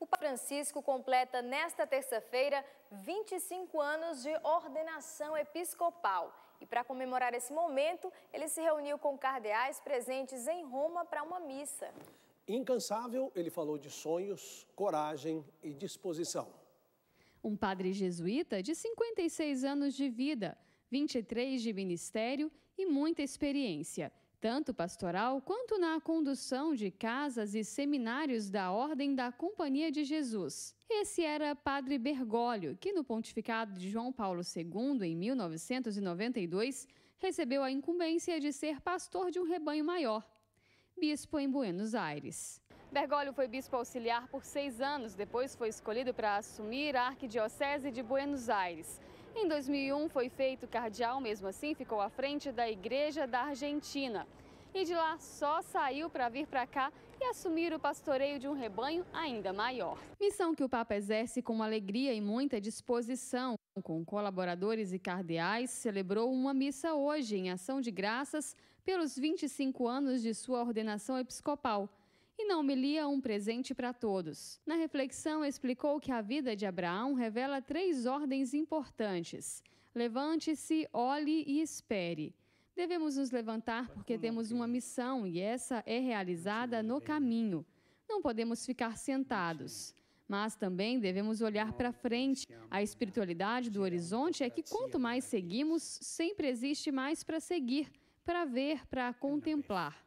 O Papa Francisco completa nesta terça-feira 25 anos de ordenação episcopal. E para comemorar esse momento, ele se reuniu com cardeais presentes em Roma para uma missa. Incansável, ele falou de sonhos, coragem e disposição. Um padre jesuíta de 56 anos de vida, 23 de ministério e muita experiência tanto pastoral quanto na condução de casas e seminários da Ordem da Companhia de Jesus. Esse era Padre Bergoglio, que no pontificado de João Paulo II, em 1992, recebeu a incumbência de ser pastor de um rebanho maior, bispo em Buenos Aires. Bergoglio foi bispo auxiliar por seis anos, depois foi escolhido para assumir a Arquidiocese de Buenos Aires. Em 2001 foi feito cardeal, mesmo assim ficou à frente da Igreja da Argentina. E de lá só saiu para vir para cá e assumir o pastoreio de um rebanho ainda maior. Missão que o Papa exerce com alegria e muita disposição. Com colaboradores e cardeais, celebrou uma missa hoje em ação de graças pelos 25 anos de sua ordenação episcopal e não me lia um presente para todos. Na reflexão, explicou que a vida de Abraão revela três ordens importantes: levante-se, olhe e espere. Devemos nos levantar porque temos assim? uma missão e essa é realizada no caminho. Não podemos ficar sentados. Mas também devemos olhar para frente. A espiritualidade do horizonte é que quanto mais né? seguimos, sempre existe mais para seguir, para ver, para contemplar.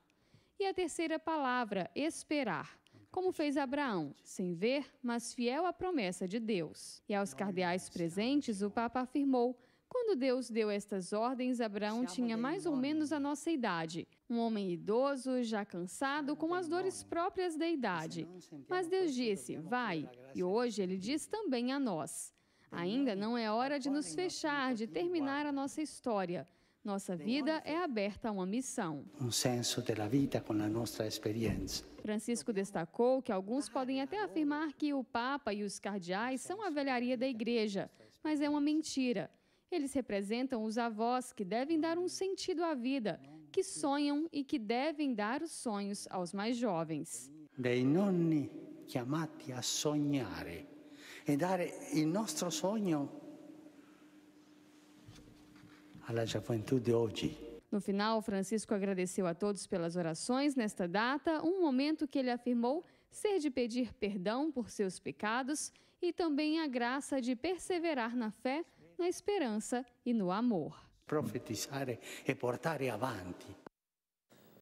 E a terceira palavra, esperar. Como fez Abraão, sem ver, mas fiel à promessa de Deus. E aos cardeais presentes, o Papa afirmou: quando Deus deu estas ordens, Abraão tinha mais ou menos a nossa idade. Um homem idoso, já cansado, com as dores próprias da idade. Mas Deus assim disse: vai. E hoje ele diz também a nós. Ainda não é hora de nos fechar, de terminar a nossa história. Nossa vida é aberta a uma missão. Um senso da vida com a nossa experiência. Francisco destacou que alguns podem até afirmar que o Papa e os cardeais são a velharia da igreja, mas é uma mentira. Eles representam os avós que devem dar um sentido à vida, que sonham e que devem dar os sonhos aos mais jovens. Dei nonni chiamati a sognare e dare il nostro sogno à juventude hoje. No final, Francisco agradeceu a todos pelas orações nesta data, um momento que ele afirmou ser de pedir perdão por seus pecados e também a graça de perseverar na fé, na esperança e no amor. Profetizar e portar avante